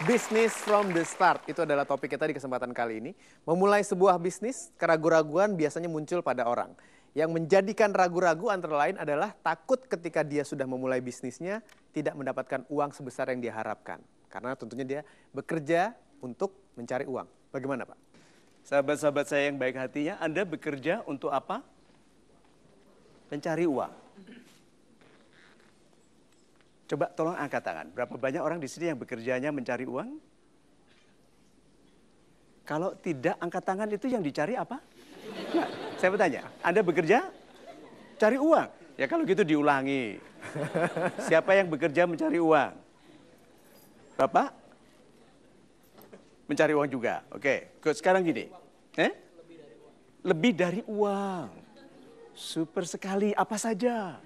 Bisnis from the start, itu adalah topik kita di kesempatan kali ini. Memulai sebuah bisnis, keraguan-raguan biasanya muncul pada orang. Yang menjadikan ragu-ragu antara lain adalah takut ketika dia sudah memulai bisnisnya, tidak mendapatkan uang sebesar yang diharapkan. Karena tentunya dia bekerja untuk mencari uang. Bagaimana Pak? Sahabat-sahabat saya yang baik hatinya, Anda bekerja untuk apa? Mencari uang. Coba tolong angkat tangan. Berapa banyak orang di sini yang bekerjanya mencari uang? Kalau tidak angkat tangan itu yang dicari apa? Nah, saya bertanya, Anda bekerja cari uang. Ya kalau gitu diulangi. Siapa yang bekerja mencari uang? Bapak? Mencari uang juga. Oke, okay. sekarang gini. Eh? Lebih dari uang. Super sekali, apa saja?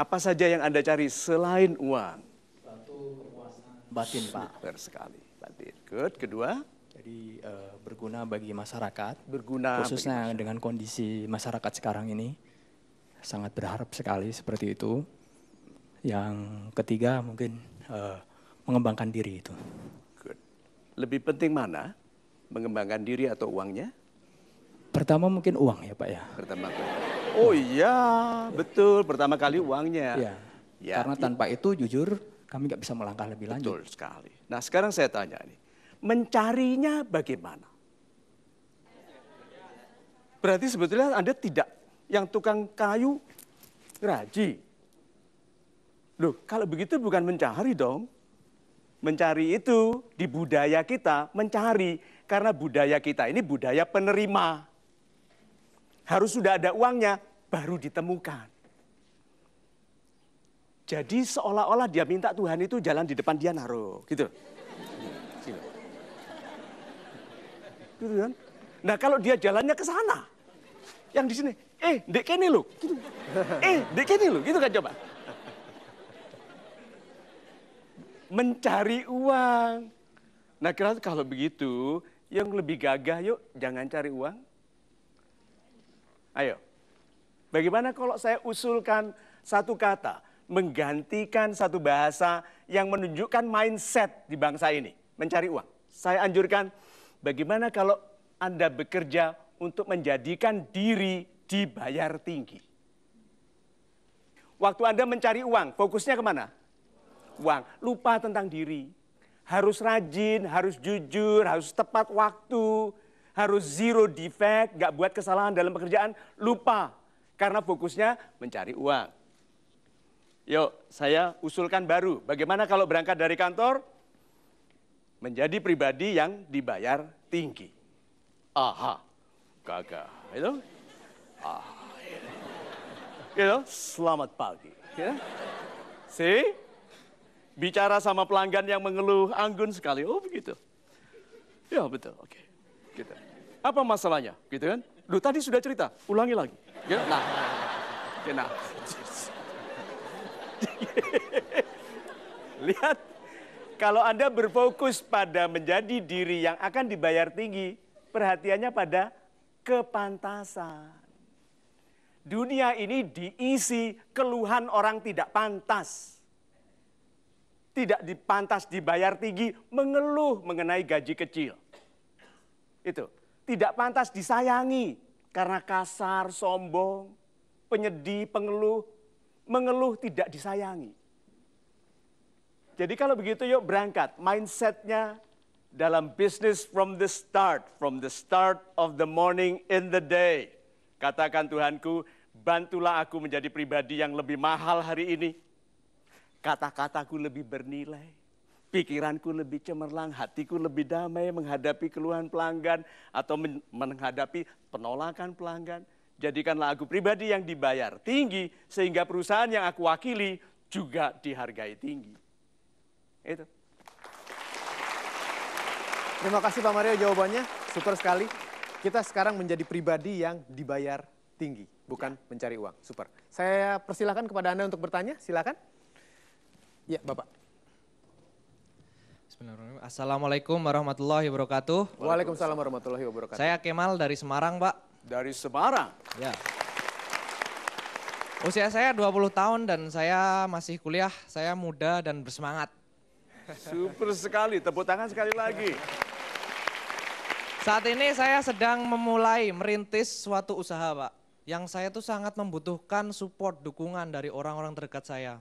Apa saja yang Anda cari selain uang? Satu kepuasan batin, Pak. Super sekali, batin. Good. Kedua? Jadi uh, berguna bagi masyarakat. Berguna. Khususnya masyarakat. dengan kondisi masyarakat sekarang ini. Sangat berharap sekali seperti itu. Yang ketiga mungkin uh, mengembangkan diri itu. Good. Lebih penting mana? Mengembangkan diri atau uangnya? Pertama mungkin uang ya Pak ya. Pertama. Pak. Oh iya, betul. Pertama kali iya. uangnya. Ya. Ya. Karena tanpa itu jujur kami nggak bisa melangkah lebih lanjut. Betul sekali. Nah sekarang saya tanya nih, mencarinya bagaimana? Berarti sebetulnya Anda tidak yang tukang kayu raji. Loh, kalau begitu bukan mencari dong. Mencari itu di budaya kita, mencari. Karena budaya kita ini budaya penerima. Harus sudah ada uangnya, baru ditemukan. Jadi seolah-olah dia minta Tuhan itu jalan di depan dia naruh, gitu. Gitu, gitu kan? Nah kalau dia jalannya ke sana, yang di sini, eh dek ini lo, gitu. eh dek ini lo, gitu kan coba. Mencari uang. Nah kira kalau begitu, yang lebih gagah yuk jangan cari uang. Ayo, Bagaimana kalau saya usulkan satu kata menggantikan satu bahasa yang menunjukkan mindset di bangsa ini, mencari uang. Saya anjurkan bagaimana kalau Anda bekerja untuk menjadikan diri dibayar tinggi. Waktu Anda mencari uang, fokusnya kemana? Uang. Lupa tentang diri. Harus rajin, harus jujur, harus tepat waktu, harus zero defect, gak buat kesalahan dalam pekerjaan. Lupa karena fokusnya mencari uang. Yuk, saya usulkan baru, bagaimana kalau berangkat dari kantor menjadi pribadi yang dibayar tinggi. Aha, gagah, Itu, ah, you gitu? selamat pagi. You ya? know? Bicara sama pelanggan yang mengeluh anggun sekali. Oh begitu. Ya betul, oke. Okay. Gitu. Apa masalahnya? Gitu kan? lu tadi sudah cerita, ulangi lagi. Ya, nah, ya, nah. Lihat, kalau Anda berfokus pada menjadi diri yang akan dibayar tinggi, perhatiannya pada kepantasan. Dunia ini diisi keluhan orang tidak pantas. Tidak dipantas dibayar tinggi, mengeluh mengenai gaji kecil. Itu tidak pantas disayangi karena kasar, sombong, penyedih, pengeluh, mengeluh tidak disayangi. Jadi kalau begitu yuk berangkat mindsetnya dalam bisnis from the start, from the start of the morning in the day. Katakan Tuhanku, bantulah aku menjadi pribadi yang lebih mahal hari ini. Kata-kataku lebih bernilai pikiranku lebih cemerlang, hatiku lebih damai menghadapi keluhan pelanggan atau menghadapi penolakan pelanggan. Jadikanlah aku pribadi yang dibayar tinggi sehingga perusahaan yang aku wakili juga dihargai tinggi. Itu. Terima kasih Pak Mario jawabannya, super sekali. Kita sekarang menjadi pribadi yang dibayar tinggi, bukan ya. mencari uang. Super. Saya persilahkan kepada Anda untuk bertanya, silakan. Ya, Bapak. Bismillahirrahmanirrahim. Assalamualaikum warahmatullahi wabarakatuh. Waalaikumsalam warahmatullahi wabarakatuh. Saya Kemal dari Semarang, Pak. Dari Semarang? Ya. Usia saya 20 tahun dan saya masih kuliah, saya muda dan bersemangat. Super sekali, tepuk tangan sekali lagi. Saat ini saya sedang memulai merintis suatu usaha, Pak. Yang saya tuh sangat membutuhkan support, dukungan dari orang-orang terdekat saya.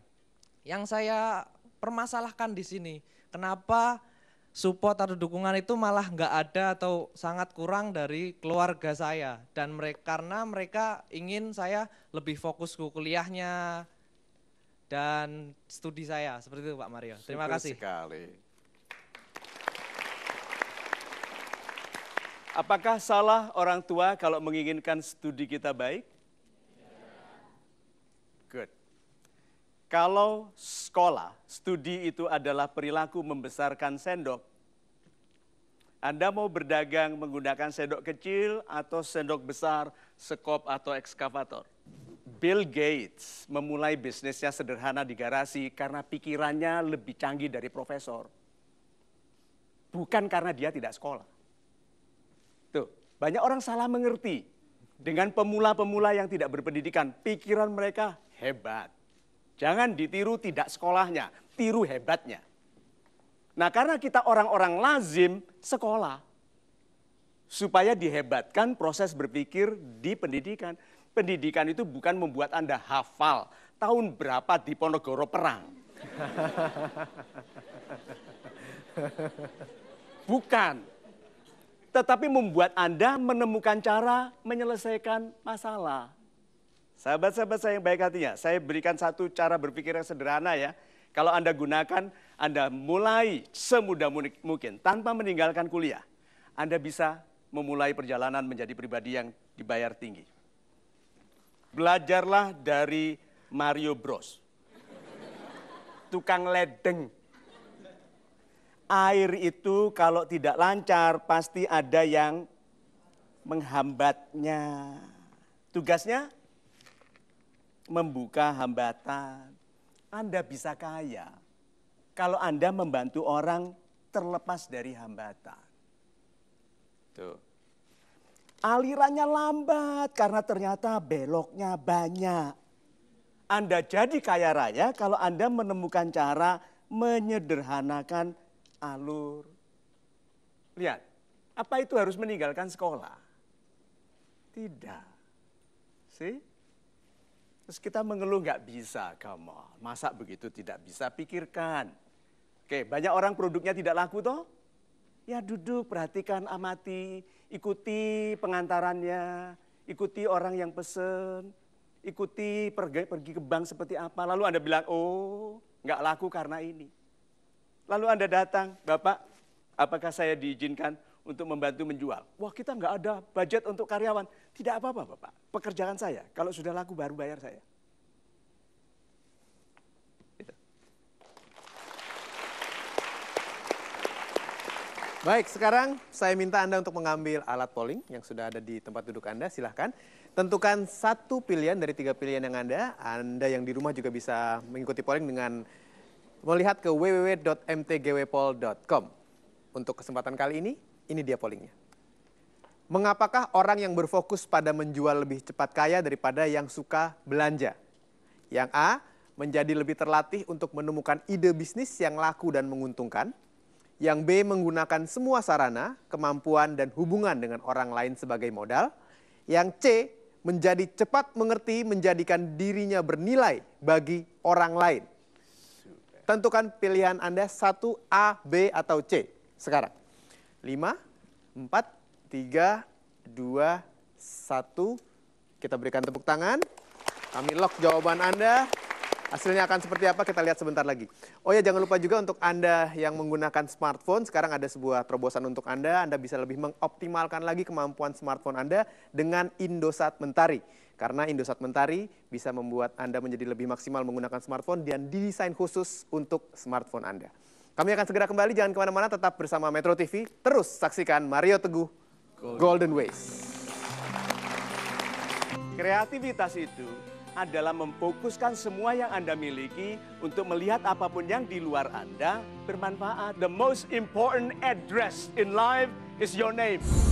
Yang saya permasalahkan di sini. Kenapa support atau dukungan itu malah nggak ada atau sangat kurang dari keluarga saya dan mereka karena mereka ingin saya lebih fokus ke kuliahnya dan studi saya seperti itu Pak Mario. Terima Super kasih. sekali. Apakah salah orang tua kalau menginginkan studi kita baik? Kalau sekolah, studi itu adalah perilaku membesarkan sendok. Anda mau berdagang menggunakan sendok kecil atau sendok besar, sekop atau ekskavator. Bill Gates memulai bisnisnya sederhana di garasi karena pikirannya lebih canggih dari profesor. Bukan karena dia tidak sekolah. Tuh, banyak orang salah mengerti dengan pemula-pemula yang tidak berpendidikan. Pikiran mereka hebat Jangan ditiru tidak sekolahnya, tiru hebatnya. Nah karena kita orang-orang lazim sekolah. Supaya dihebatkan proses berpikir di pendidikan. Pendidikan itu bukan membuat Anda hafal tahun berapa di Ponegoro perang. bukan. Tetapi membuat Anda menemukan cara menyelesaikan masalah. Sahabat-sahabat saya yang baik hatinya, saya berikan satu cara berpikir yang sederhana ya. Kalau Anda gunakan, Anda mulai semudah mungkin tanpa meninggalkan kuliah. Anda bisa memulai perjalanan menjadi pribadi yang dibayar tinggi. Belajarlah dari Mario Bros. Tukang ledeng. Air itu kalau tidak lancar pasti ada yang menghambatnya. Tugasnya membuka hambatan. Anda bisa kaya kalau Anda membantu orang terlepas dari hambatan. Tuh. Alirannya lambat karena ternyata beloknya banyak. Anda jadi kaya raya kalau Anda menemukan cara menyederhanakan alur. Lihat, apa itu harus meninggalkan sekolah? Tidak. See? Terus kita mengeluh nggak bisa, kamu, Masa begitu tidak bisa pikirkan. Oke, banyak orang produknya tidak laku toh? Ya duduk, perhatikan, amati, ikuti pengantarannya, ikuti orang yang pesen, ikuti pergi, pergi ke bank seperti apa. Lalu Anda bilang, oh nggak laku karena ini. Lalu Anda datang, Bapak, apakah saya diizinkan? untuk membantu menjual. Wah kita nggak ada budget untuk karyawan. Tidak apa-apa Bapak, pekerjaan saya. Kalau sudah laku baru bayar saya. Gitu. Baik, sekarang saya minta Anda untuk mengambil alat polling yang sudah ada di tempat duduk Anda, silahkan. Tentukan satu pilihan dari tiga pilihan yang Anda. Anda yang di rumah juga bisa mengikuti polling dengan melihat ke www.mtgwpol.com. Untuk kesempatan kali ini, ini dia pollingnya. Mengapakah orang yang berfokus pada menjual lebih cepat kaya daripada yang suka belanja? Yang A, menjadi lebih terlatih untuk menemukan ide bisnis yang laku dan menguntungkan. Yang B, menggunakan semua sarana, kemampuan, dan hubungan dengan orang lain sebagai modal. Yang C, menjadi cepat mengerti, menjadikan dirinya bernilai bagi orang lain. Tentukan pilihan Anda satu A, B, atau C sekarang. 5, 4, 3, 2, 1. Kita berikan tepuk tangan. Kami lock jawaban Anda. Hasilnya akan seperti apa kita lihat sebentar lagi. Oh ya jangan lupa juga untuk Anda yang menggunakan smartphone, sekarang ada sebuah terobosan untuk Anda. Anda bisa lebih mengoptimalkan lagi kemampuan smartphone Anda dengan Indosat Mentari. Karena Indosat Mentari bisa membuat Anda menjadi lebih maksimal menggunakan smartphone dan didesain khusus untuk smartphone Anda. Kami akan segera kembali, jangan kemana-mana, tetap bersama Metro TV. Terus saksikan Mario Teguh, Golden Ways. Kreativitas itu adalah memfokuskan semua yang Anda miliki untuk melihat apapun yang di luar Anda bermanfaat. The most important address in life is your name.